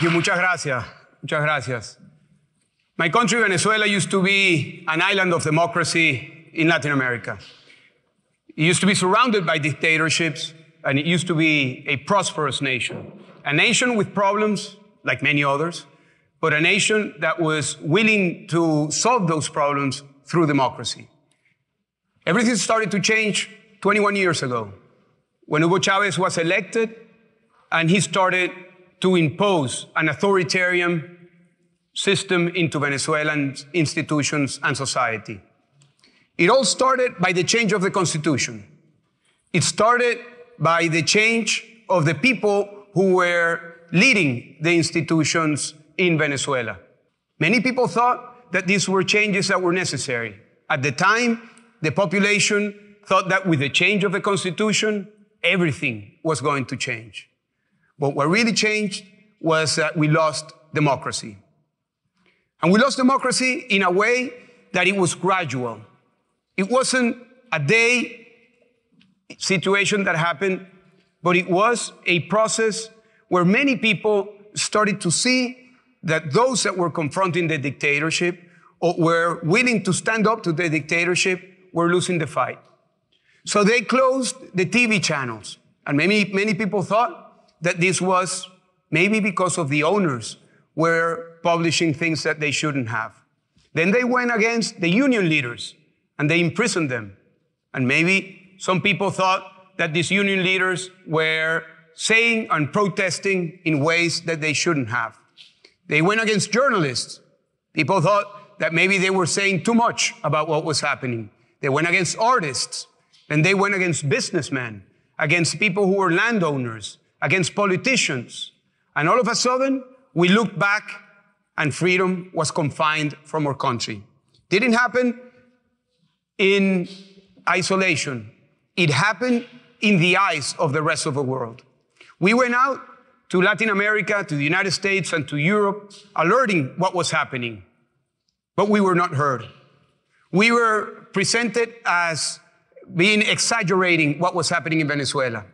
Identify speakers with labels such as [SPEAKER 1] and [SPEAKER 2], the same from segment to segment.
[SPEAKER 1] Thank you. Muchas gracias. Muchas gracias. My country, Venezuela, used to be an island of democracy in Latin America. It used to be surrounded by dictatorships, and it used to be a prosperous nation. A nation with problems, like many others, but a nation that was willing to solve those problems through democracy. Everything started to change 21 years ago when Hugo Chavez was elected and he started to impose an authoritarian system into Venezuelan institutions and society. It all started by the change of the constitution. It started by the change of the people who were leading the institutions in Venezuela. Many people thought that these were changes that were necessary. At the time, the population thought that with the change of the constitution, everything was going to change. But what really changed was that we lost democracy. And we lost democracy in a way that it was gradual. It wasn't a day situation that happened, but it was a process where many people started to see that those that were confronting the dictatorship or were willing to stand up to the dictatorship were losing the fight. So they closed the TV channels. And many, many people thought, that this was maybe because of the owners were publishing things that they shouldn't have. Then they went against the union leaders and they imprisoned them. And maybe some people thought that these union leaders were saying and protesting in ways that they shouldn't have. They went against journalists. People thought that maybe they were saying too much about what was happening. They went against artists. and they went against businessmen, against people who were landowners, against politicians. And all of a sudden, we looked back and freedom was confined from our country. Didn't happen in isolation. It happened in the eyes of the rest of the world. We went out to Latin America, to the United States, and to Europe, alerting what was happening. But we were not heard. We were presented as being exaggerating what was happening in Venezuela.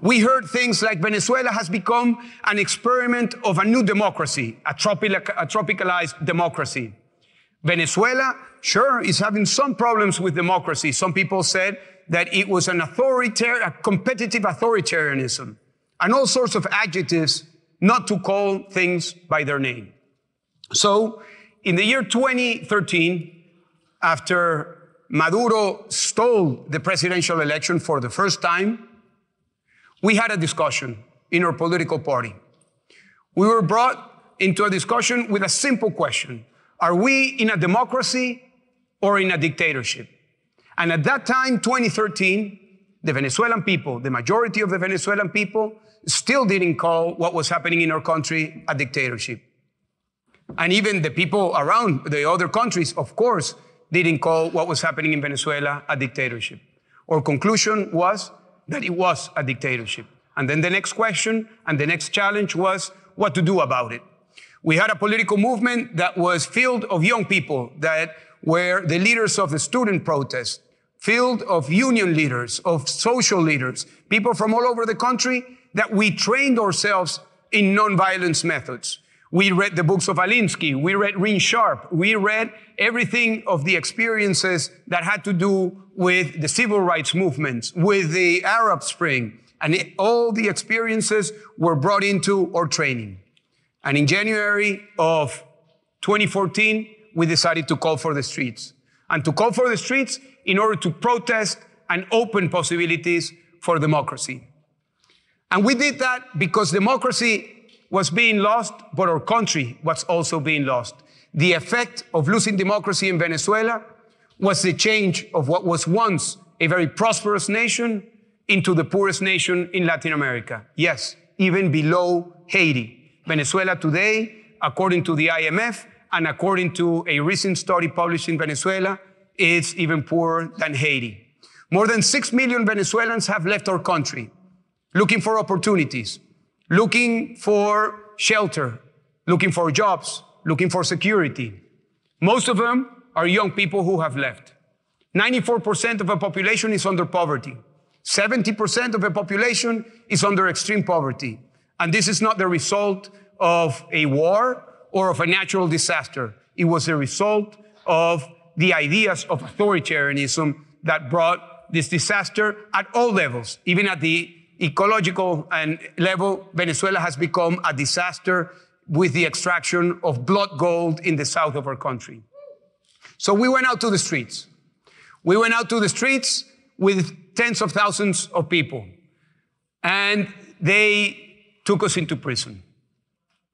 [SPEAKER 1] We heard things like Venezuela has become an experiment of a new democracy, a, a tropicalized democracy. Venezuela, sure, is having some problems with democracy. Some people said that it was an authoritarian, competitive authoritarianism, and all sorts of adjectives not to call things by their name. So, in the year 2013, after Maduro stole the presidential election for the first time, we had a discussion in our political party. We were brought into a discussion with a simple question. Are we in a democracy or in a dictatorship? And at that time, 2013, the Venezuelan people, the majority of the Venezuelan people, still didn't call what was happening in our country a dictatorship. And even the people around the other countries, of course, didn't call what was happening in Venezuela a dictatorship. Our conclusion was that it was a dictatorship. And then the next question and the next challenge was what to do about it. We had a political movement that was filled of young people that were the leaders of the student protest, filled of union leaders, of social leaders, people from all over the country that we trained ourselves in nonviolence methods. We read the books of Alinsky. We read Ring Sharp. We read everything of the experiences that had to do with the civil rights movements, with the Arab Spring, and it, all the experiences were brought into our training. And in January of 2014, we decided to call for the streets. And to call for the streets in order to protest and open possibilities for democracy. And we did that because democracy was being lost, but our country was also being lost. The effect of losing democracy in Venezuela was the change of what was once a very prosperous nation into the poorest nation in Latin America. Yes, even below Haiti. Venezuela today, according to the IMF and according to a recent study published in Venezuela, is even poorer than Haiti. More than 6 million Venezuelans have left our country looking for opportunities, looking for shelter, looking for jobs, looking for security. Most of them are young people who have left. 94% of the population is under poverty. 70% of the population is under extreme poverty. And this is not the result of a war or of a natural disaster. It was the result of the ideas of authoritarianism that brought this disaster at all levels, even at the ecological and level. Venezuela has become a disaster with the extraction of blood gold in the south of our country. So we went out to the streets. We went out to the streets with tens of thousands of people. And they took us into prison.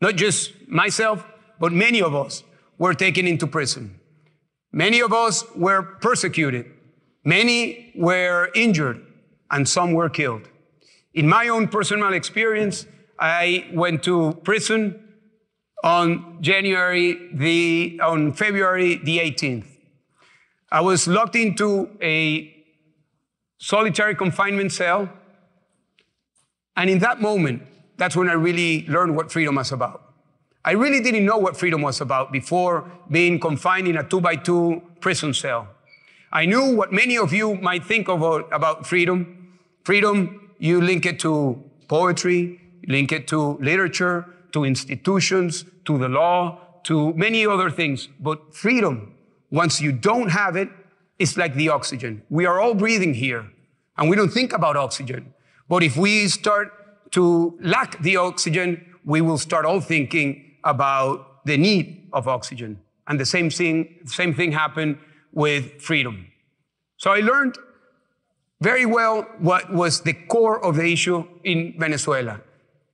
[SPEAKER 1] Not just myself, but many of us were taken into prison. Many of us were persecuted. Many were injured and some were killed. In my own personal experience, I went to prison on January the, on February the 18th. I was locked into a solitary confinement cell. And in that moment, that's when I really learned what freedom was about. I really didn't know what freedom was about before being confined in a two by two prison cell. I knew what many of you might think of, uh, about freedom. Freedom, you link it to poetry, link it to literature, to institutions, to the law, to many other things. But freedom, once you don't have it, it's like the oxygen. We are all breathing here and we don't think about oxygen. But if we start to lack the oxygen, we will start all thinking about the need of oxygen. And the same thing, same thing happened with freedom. So I learned very well what was the core of the issue in Venezuela,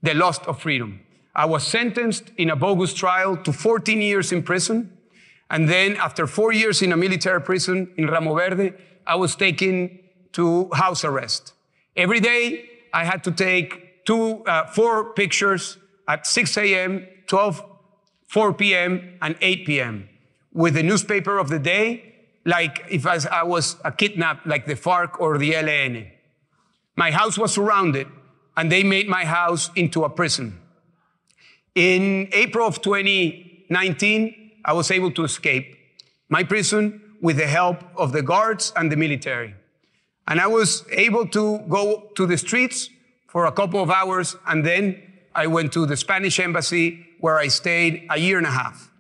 [SPEAKER 1] the loss of freedom. I was sentenced in a bogus trial to 14 years in prison. And then after four years in a military prison in Ramo Verde, I was taken to house arrest. Every day I had to take two, uh, four pictures at 6 a.m., 12, 4 p.m., and 8 p.m. with the newspaper of the day, like if I was a kidnapped, like the FARC or the LN. My house was surrounded, and they made my house into a prison. In April of 2019, I was able to escape my prison with the help of the guards and the military. And I was able to go to the streets for a couple of hours, and then I went to the Spanish embassy where I stayed a year and a half.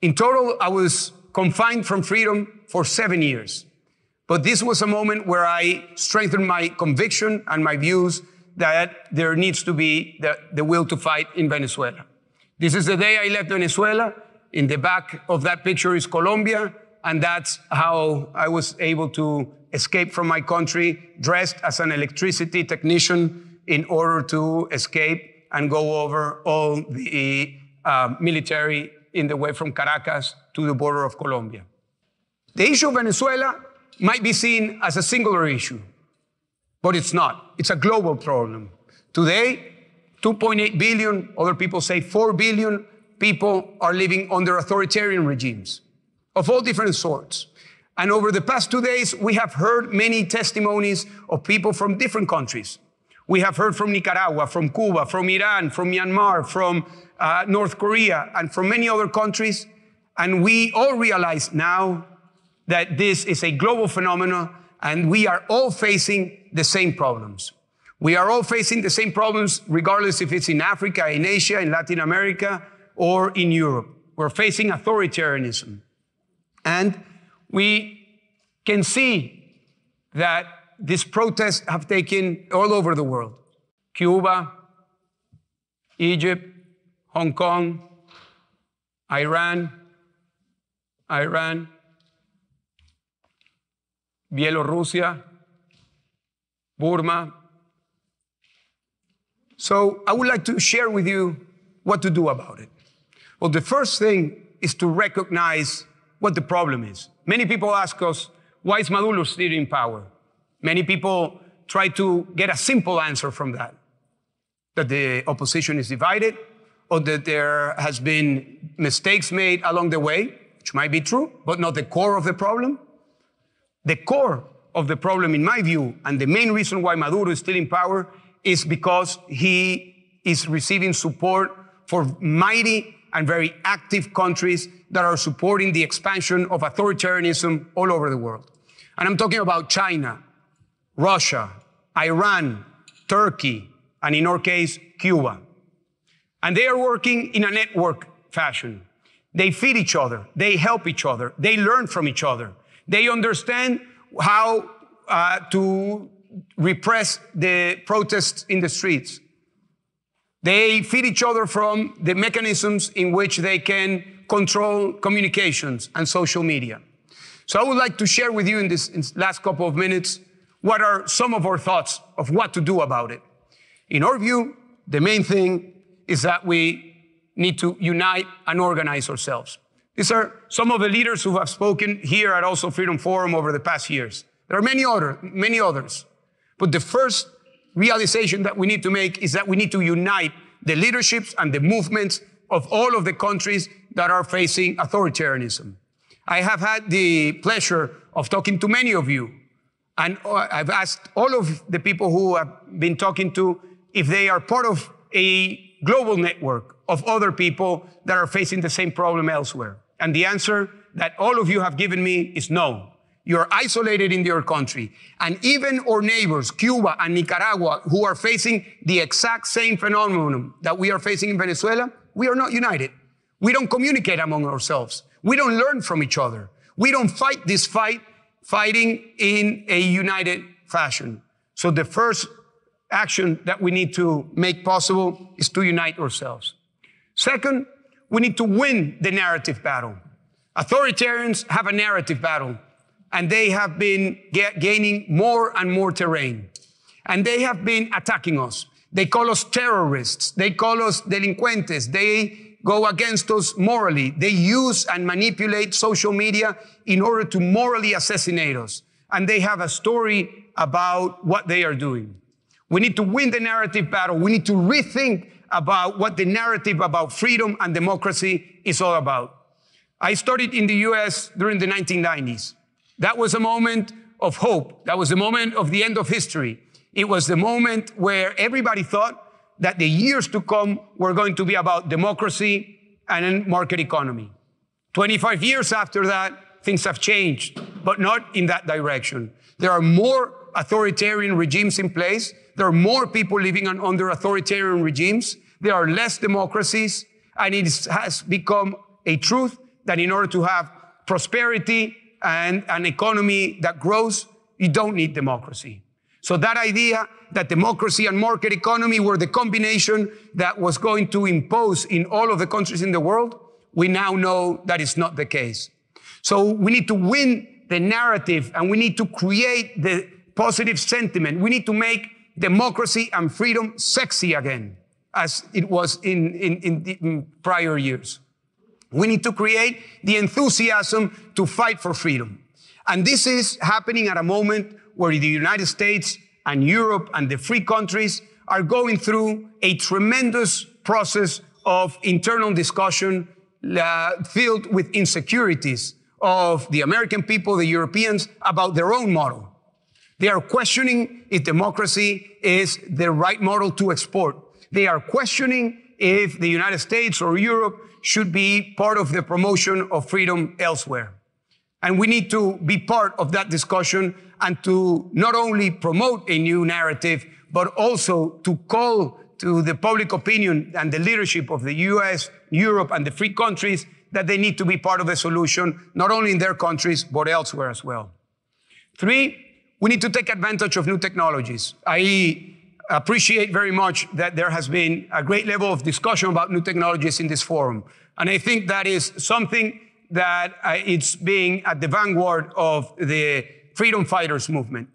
[SPEAKER 1] In total, I was confined from freedom for seven years. But this was a moment where I strengthened my conviction and my views that there needs to be the, the will to fight in Venezuela. This is the day I left Venezuela. In the back of that picture is Colombia, and that's how I was able to escape from my country dressed as an electricity technician in order to escape and go over all the uh, military in the way from Caracas to the border of Colombia. The issue of Venezuela might be seen as a singular issue but it's not. It's a global problem. Today, 2.8 billion, other people say 4 billion people are living under authoritarian regimes of all different sorts. And over the past two days, we have heard many testimonies of people from different countries. We have heard from Nicaragua, from Cuba, from Iran, from Myanmar, from uh, North Korea, and from many other countries. And we all realize now that this is a global phenomenon and we are all facing the same problems. We are all facing the same problems, regardless if it's in Africa, in Asia, in Latin America, or in Europe. We're facing authoritarianism. And we can see that these protests have taken all over the world. Cuba, Egypt, Hong Kong, Iran, Iran, Bielorussia, Burma. So I would like to share with you what to do about it. Well, the first thing is to recognize what the problem is. Many people ask us, why is Maduro still in power? Many people try to get a simple answer from that that the opposition is divided, or that there has been mistakes made along the way, which might be true, but not the core of the problem. The core of the problem, in my view, and the main reason why Maduro is still in power is because he is receiving support for mighty and very active countries that are supporting the expansion of authoritarianism all over the world. And I'm talking about China, Russia, Iran, Turkey, and in our case, Cuba. And they are working in a network fashion. They feed each other. They help each other. They learn from each other. They understand how uh, to repress the protests in the streets. They feed each other from the mechanisms in which they can control communications and social media. So I would like to share with you in this, in this last couple of minutes what are some of our thoughts of what to do about it. In our view, the main thing is that we need to unite and organize ourselves. These are some of the leaders who have spoken here at also Freedom Forum over the past years. There are many other, many others. But the first realization that we need to make is that we need to unite the leaderships and the movements of all of the countries that are facing authoritarianism. I have had the pleasure of talking to many of you, and uh, I've asked all of the people who i have been talking to if they are part of a global network of other people that are facing the same problem elsewhere? And the answer that all of you have given me is no. You're isolated in your country. And even our neighbors, Cuba and Nicaragua, who are facing the exact same phenomenon that we are facing in Venezuela, we are not united. We don't communicate among ourselves. We don't learn from each other. We don't fight this fight, fighting in a united fashion. So the first action that we need to make possible is to unite ourselves. Second, we need to win the narrative battle. Authoritarians have a narrative battle, and they have been gaining more and more terrain. And they have been attacking us. They call us terrorists. They call us delinquentes. They go against us morally. They use and manipulate social media in order to morally assassinate us. And they have a story about what they are doing. We need to win the narrative battle. We need to rethink about what the narrative about freedom and democracy is all about. I started in the US during the 1990s. That was a moment of hope. That was the moment of the end of history. It was the moment where everybody thought that the years to come were going to be about democracy and market economy. 25 years after that, things have changed, but not in that direction. There are more authoritarian regimes in place. There are more people living under authoritarian regimes. There are less democracies. And it has become a truth that in order to have prosperity and an economy that grows, you don't need democracy. So that idea that democracy and market economy were the combination that was going to impose in all of the countries in the world, we now know that is not the case. So we need to win the narrative and we need to create the positive sentiment. We need to make democracy and freedom sexy again, as it was in, in, in, the, in prior years. We need to create the enthusiasm to fight for freedom. And this is happening at a moment where the United States and Europe and the free countries are going through a tremendous process of internal discussion uh, filled with insecurities of the American people, the Europeans, about their own model. They are questioning if democracy is the right model to export. They are questioning if the United States or Europe should be part of the promotion of freedom elsewhere. And we need to be part of that discussion and to not only promote a new narrative, but also to call to the public opinion and the leadership of the US, Europe, and the free countries that they need to be part of the solution, not only in their countries, but elsewhere as well. Three, we need to take advantage of new technologies. I appreciate very much that there has been a great level of discussion about new technologies in this forum. And I think that is something that uh, it's being at the vanguard of the freedom fighters movement.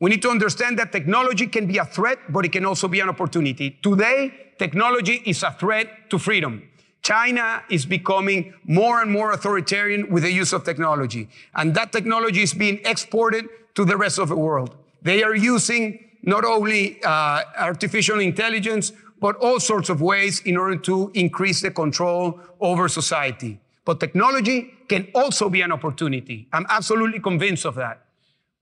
[SPEAKER 1] We need to understand that technology can be a threat, but it can also be an opportunity. Today, technology is a threat to freedom. China is becoming more and more authoritarian with the use of technology. And that technology is being exported to the rest of the world. They are using not only uh, artificial intelligence, but all sorts of ways in order to increase the control over society. But technology can also be an opportunity. I'm absolutely convinced of that.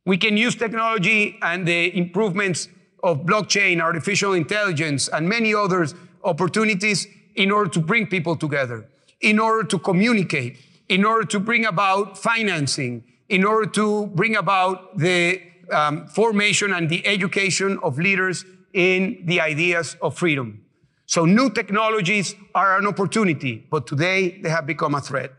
[SPEAKER 1] We can use technology and the improvements of blockchain, artificial intelligence, and many other opportunities in order to bring people together, in order to communicate, in order to bring about financing, in order to bring about the um, formation and the education of leaders in the ideas of freedom. So new technologies are an opportunity, but today they have become a threat.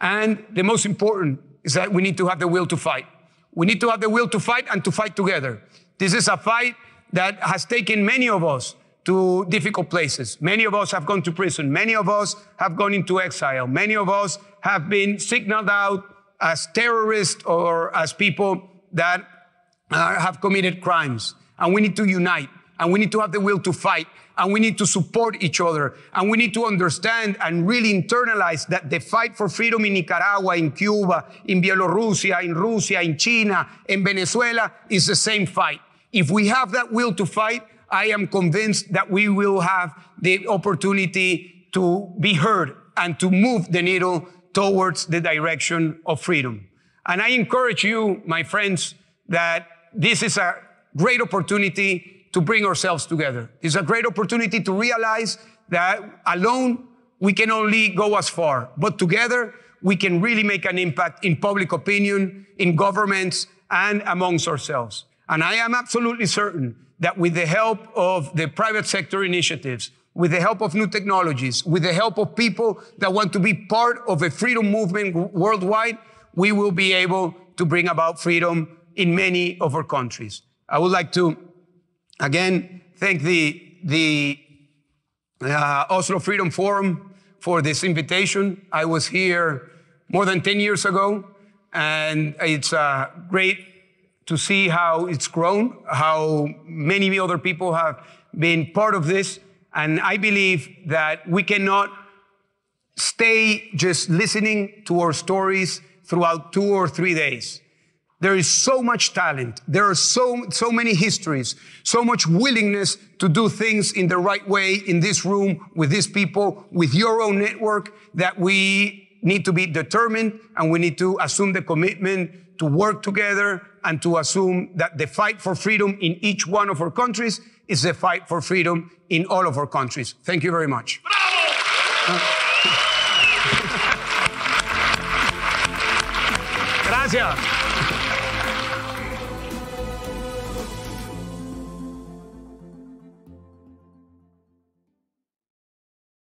[SPEAKER 1] And the most important is that we need to have the will to fight. We need to have the will to fight and to fight together. This is a fight that has taken many of us to difficult places. Many of us have gone to prison. Many of us have gone into exile. Many of us have been signaled out as terrorists or as people that uh, have committed crimes. And we need to unite and we need to have the will to fight and we need to support each other and we need to understand and really internalize that the fight for freedom in Nicaragua, in Cuba, in Bielorussia, in Russia, in China, in Venezuela is the same fight. If we have that will to fight, I am convinced that we will have the opportunity to be heard and to move the needle towards the direction of freedom. And I encourage you, my friends, that this is a great opportunity to bring ourselves together. It's a great opportunity to realize that alone we can only go as far, but together we can really make an impact in public opinion, in governments, and amongst ourselves. And I am absolutely certain that with the help of the private sector initiatives, with the help of new technologies, with the help of people that want to be part of a freedom movement worldwide, we will be able to bring about freedom in many of our countries. I would like to, again, thank the, the uh, Oslo Freedom Forum for this invitation. I was here more than 10 years ago, and it's a great to see how it's grown, how many other people have been part of this. And I believe that we cannot stay just listening to our stories throughout two or three days. There is so much talent. There are so, so many histories, so much willingness to do things in the right way in this room with these people, with your own network that we need to be determined and we need to assume the commitment to work together and to assume that the fight for freedom in each one of our countries is the fight for freedom in all of our countries. Thank you very much. Gracias.